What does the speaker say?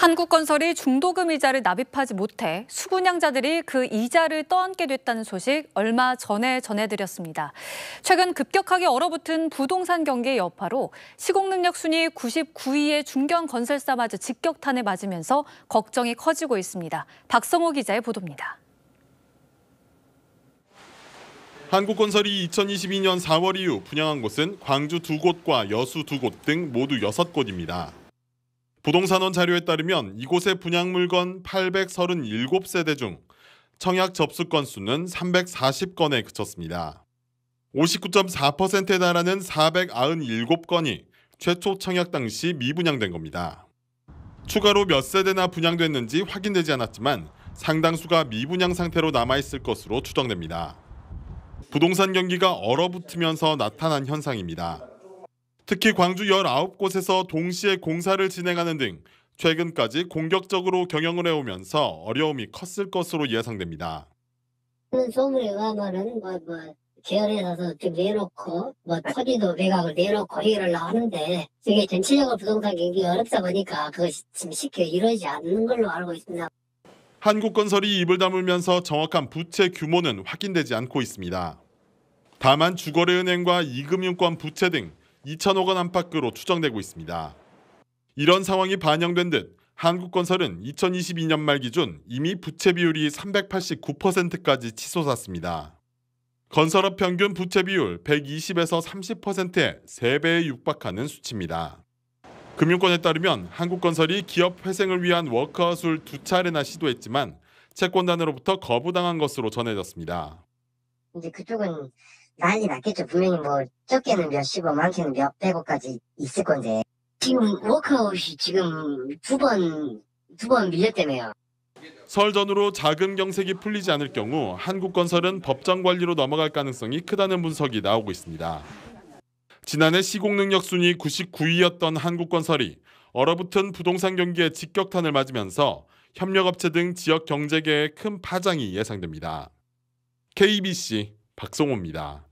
한국건설이 중도금 이자를 납입하지 못해 수분양자들이 그 이자를 떠안게 됐다는 소식 얼마 전에 전해드렸습니다. 최근 급격하게 얼어붙은 부동산 경기의 여파로 시공능력순위 99위의 중견건설사마저 직격탄에 맞으면서 걱정이 커지고 있습니다. 박성호 기자의 보도입니다. 한국건설이 2022년 4월 이후 분양한 곳은 광주 두 곳과 여수 두 곳 등 모두 6곳입니다. 부동산원 자료에 따르면 이곳의 분양 물건 837세대 중 청약 접수 건수는 340건에 그쳤습니다. 59.4%에 달하는 497건이 최초 청약 당시 미분양된 겁니다. 추가로 몇 세대나 분양됐는지 확인되지 않았지만 상당수가 미분양 상태로 남아있을 것으로 추정됩니다. 부동산 경기가 얼어붙으면서 나타난 현상입니다. 특히 광주 19곳에서 동시에 공사를 진행하는 등 최근까지 공격적으로 경영을 해오면서 어려움이 컸을 것으로 예상됩니다. 소문에 가면은 뭐, 뭐 계열에서 좀 내놓고 뭐 토지도 매각을 내놓고 회의를 하는데 이게 전체적으로 부동산 경기 어렵다 보니까 그것이 지금 쉽게 이루어지지 않는 걸로 알고 있습니다. 한국건설이 입을 다물면서 정확한 부채 규모는 확인되지 않고 있습니다. 다만 주거래은행과 이금융권 부채 등 2천억 원 안팎으로 추정되고 있습니다. 이런 상황이 반영된 듯 한국건설은 2022년 말 기준 이미 부채 비율이 389%까지 치솟았습니다. 건설업 평균 부채 비율 120에서 30%의 3배에 육박하는 수치입니다. 금융권에 따르면 한국건설이 기업 회생을 위한 워크아웃을 두 차례나 시도했지만 채권단으로부터 거부당한 것으로 전해졌습니다. 이제 그쪽은 난리 났겠죠. 분명히 뭐 적게는 몇십억, 많게는 몇백억까지 있을 건데. 지금 워크아웃이 지금 두 번, 두번 밀렸다며요. 설 전으로 자금 경색이 풀리지 않을 경우 한국건설은 법정 관리로 넘어갈 가능성이 크다는 분석이 나오고 있습니다. 지난해 시공능력 순위 99위였던 한국건설이 얼어붙은 부동산 경기에 직격탄을 맞으면서 협력업체 등 지역 경제계에 큰 파장이 예상됩니다. KBC 박성호입니다.